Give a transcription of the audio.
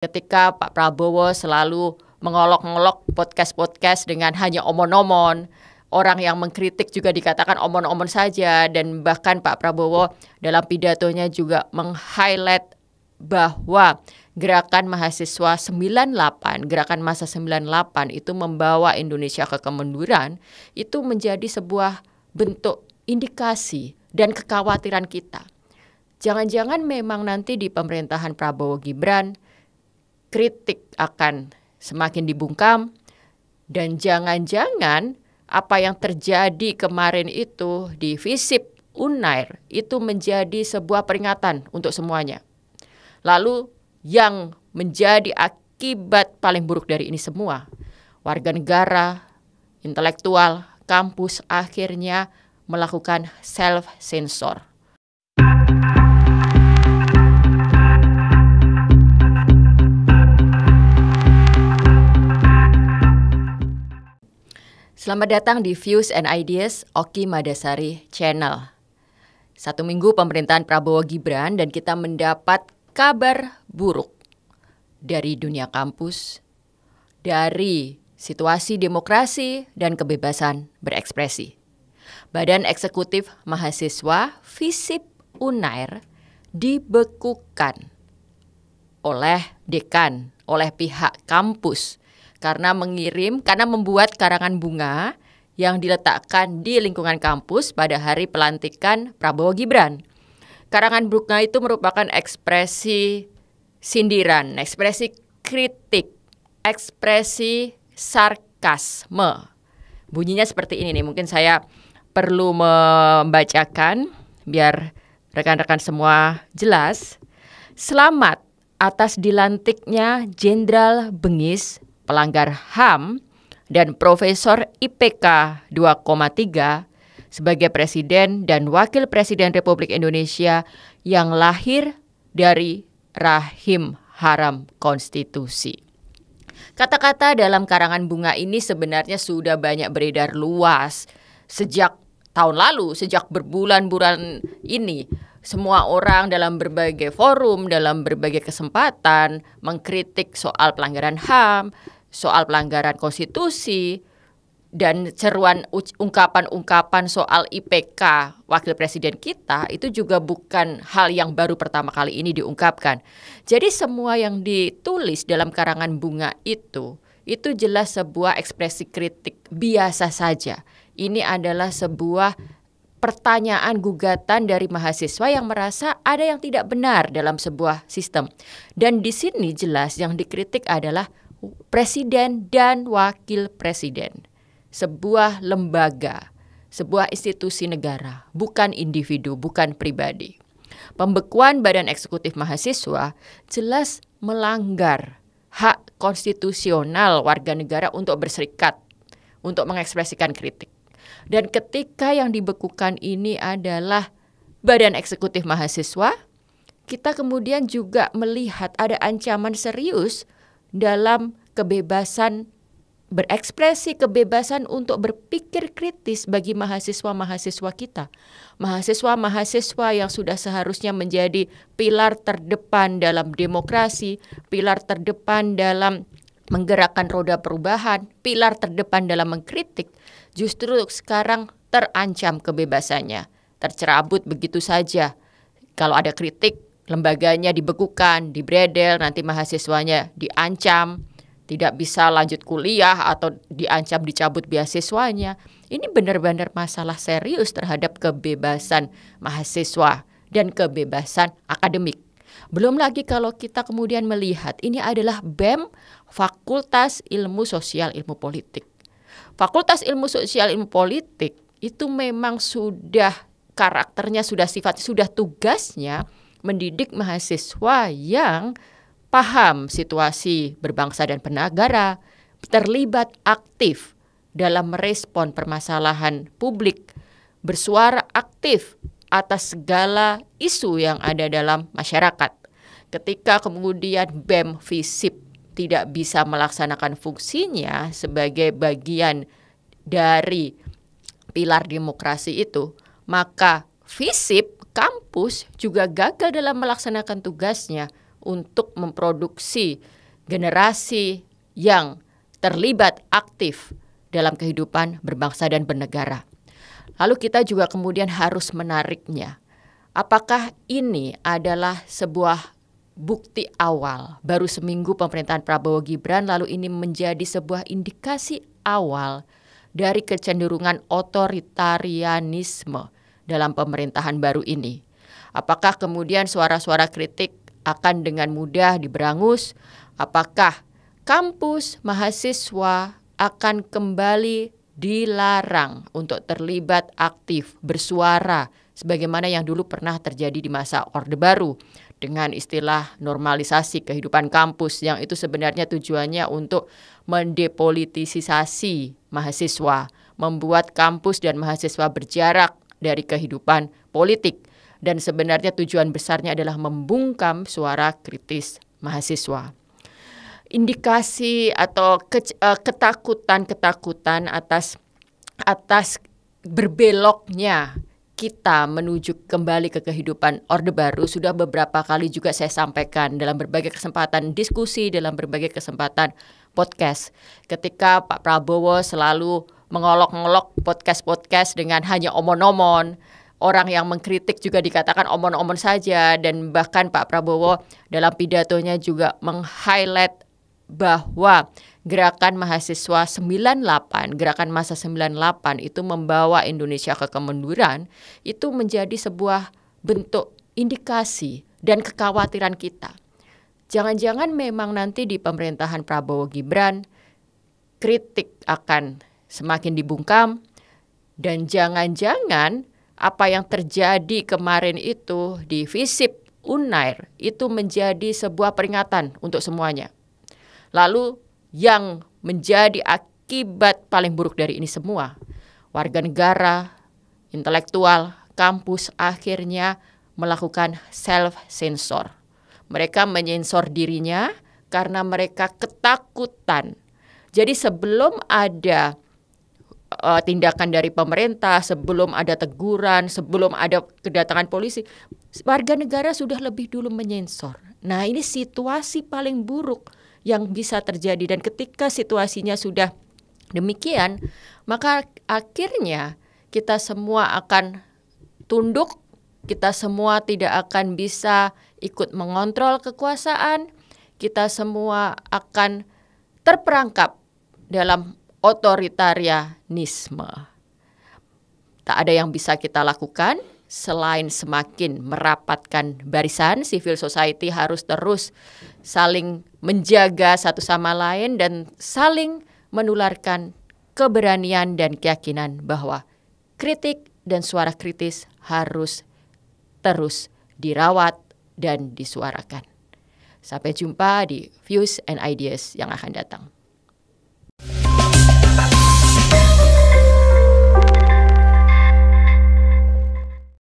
ketika Pak Prabowo selalu mengolok ngolok podcast-podcast dengan hanya omon-omon, orang yang mengkritik juga dikatakan omon-omon saja dan bahkan Pak Prabowo dalam pidatonya juga meng-highlight bahwa gerakan mahasiswa 98, gerakan masa 98 itu membawa Indonesia ke kemunduran, itu menjadi sebuah bentuk indikasi dan kekhawatiran kita. Jangan-jangan memang nanti di pemerintahan Prabowo Gibran kritik akan semakin dibungkam dan jangan-jangan apa yang terjadi kemarin itu di FISIP Unair itu menjadi sebuah peringatan untuk semuanya. Lalu yang menjadi akibat paling buruk dari ini semua, warga negara, intelektual, kampus akhirnya melakukan self-censor Selamat datang di Views and Ideas Oki Madasari Channel. Satu minggu pemerintahan Prabowo Gibran dan kita mendapat kabar buruk dari dunia kampus, dari situasi demokrasi dan kebebasan berekspresi. Badan Eksekutif Mahasiswa Visip Unair dibekukan oleh dekan, oleh pihak kampus karena mengirim karena membuat karangan bunga yang diletakkan di lingkungan kampus pada hari pelantikan Prabowo Gibran. Karangan bunga itu merupakan ekspresi sindiran, ekspresi kritik, ekspresi sarkasme. Bunyinya seperti ini nih, mungkin saya perlu membacakan biar rekan-rekan semua jelas. Selamat atas dilantiknya Jenderal Bengis pelanggar HAM dan Profesor IPK 2,3 sebagai Presiden dan Wakil Presiden Republik Indonesia yang lahir dari rahim haram konstitusi. Kata-kata dalam karangan bunga ini sebenarnya sudah banyak beredar luas sejak tahun lalu, sejak berbulan-bulan ini. Semua orang dalam berbagai forum, dalam berbagai kesempatan mengkritik soal pelanggaran HAM, soal pelanggaran konstitusi dan ceruan ungkapan-ungkapan soal IPK wakil presiden kita itu juga bukan hal yang baru pertama kali ini diungkapkan. Jadi semua yang ditulis dalam karangan bunga itu itu jelas sebuah ekspresi kritik biasa saja. Ini adalah sebuah pertanyaan gugatan dari mahasiswa yang merasa ada yang tidak benar dalam sebuah sistem. Dan di sini jelas yang dikritik adalah presiden dan wakil presiden, sebuah lembaga, sebuah institusi negara, bukan individu, bukan pribadi. Pembekuan Badan Eksekutif Mahasiswa jelas melanggar hak konstitusional warga negara untuk berserikat, untuk mengekspresikan kritik. Dan ketika yang dibekukan ini adalah Badan Eksekutif Mahasiswa, kita kemudian juga melihat ada ancaman serius dalam kebebasan berekspresi, kebebasan untuk berpikir kritis bagi mahasiswa-mahasiswa kita. Mahasiswa-mahasiswa yang sudah seharusnya menjadi pilar terdepan dalam demokrasi, pilar terdepan dalam menggerakkan roda perubahan, pilar terdepan dalam mengkritik, justru sekarang terancam kebebasannya, tercerabut begitu saja. Kalau ada kritik lembaganya dibekukan, dibredel, nanti mahasiswanya diancam, tidak bisa lanjut kuliah atau diancam dicabut beasiswanya. Ini benar-benar masalah serius terhadap kebebasan mahasiswa dan kebebasan akademik. Belum lagi kalau kita kemudian melihat ini adalah BEM Fakultas Ilmu Sosial Ilmu Politik. Fakultas Ilmu Sosial Ilmu Politik itu memang sudah karakternya sudah sifat sudah tugasnya mendidik mahasiswa yang paham situasi berbangsa dan bernegara, terlibat aktif dalam merespon permasalahan publik, bersuara aktif atas segala isu yang ada dalam masyarakat. Ketika kemudian BEM FISIP tidak bisa melaksanakan fungsinya sebagai bagian dari pilar demokrasi itu, maka FISIP lupus juga gagal dalam melaksanakan tugasnya untuk memproduksi generasi yang terlibat aktif dalam kehidupan berbangsa dan bernegara. Lalu kita juga kemudian harus menariknya. Apakah ini adalah sebuah bukti awal baru seminggu pemerintahan Prabowo Gibran lalu ini menjadi sebuah indikasi awal dari kecenderungan otoritarianisme dalam pemerintahan baru ini. Apakah kemudian suara-suara kritik akan dengan mudah diberangus? Apakah kampus mahasiswa akan kembali dilarang untuk terlibat aktif bersuara sebagaimana yang dulu pernah terjadi di masa Orde Baru dengan istilah normalisasi kehidupan kampus yang itu sebenarnya tujuannya untuk mendepolitisasi mahasiswa, membuat kampus dan mahasiswa berjarak dari kehidupan politik dan sebenarnya tujuan besarnya adalah membungkam suara kritis mahasiswa. Indikasi atau eh, ketakutan-ketakutan atas atas berbeloknya kita menuju kembali ke kehidupan Orde Baru sudah beberapa kali juga saya sampaikan dalam berbagai kesempatan diskusi, dalam berbagai kesempatan podcast. Ketika Pak Prabowo selalu mengolok-ngolok podcast-podcast dengan hanya omon-omon, orang yang mengkritik juga dikatakan omon-omon saja dan bahkan Pak Prabowo dalam pidatonya juga meng-highlight bahwa gerakan mahasiswa 98, gerakan masa 98 itu membawa Indonesia ke kemunduran itu menjadi sebuah bentuk indikasi dan kekhawatiran kita. Jangan-jangan memang nanti di pemerintahan Prabowo Gibran kritik akan semakin dibungkam dan jangan-jangan apa yang terjadi kemarin itu di FISIP Unair itu menjadi sebuah peringatan untuk semuanya. Lalu yang menjadi akibat paling buruk dari ini semua, warga negara, intelektual, kampus akhirnya melakukan self sensor. Mereka menyensor dirinya karena mereka ketakutan. Jadi sebelum ada uh, tindakan dari pemerintah, sebelum ada teguran, sebelum ada kedatangan polisi, warga negara sudah lebih dulu menyensor. Nah, ini situasi paling buruk yang bisa terjadi dan ketika situasinya sudah demikian, maka akhirnya kita semua akan tunduk, kita semua tidak akan bisa ikut mengontrol kekuasaan, kita semua akan terperangkap dalam otoritarianisme. Tak ada yang bisa kita lakukan selain semakin merapatkan barisan, civil society harus terus saling menjaga satu sama lain dan saling menularkan keberanian dan keyakinan bahwa kritik dan suara kritis harus terus dirawat dan disuarakan. Sampai jumpa di views and ideas yang akan datang.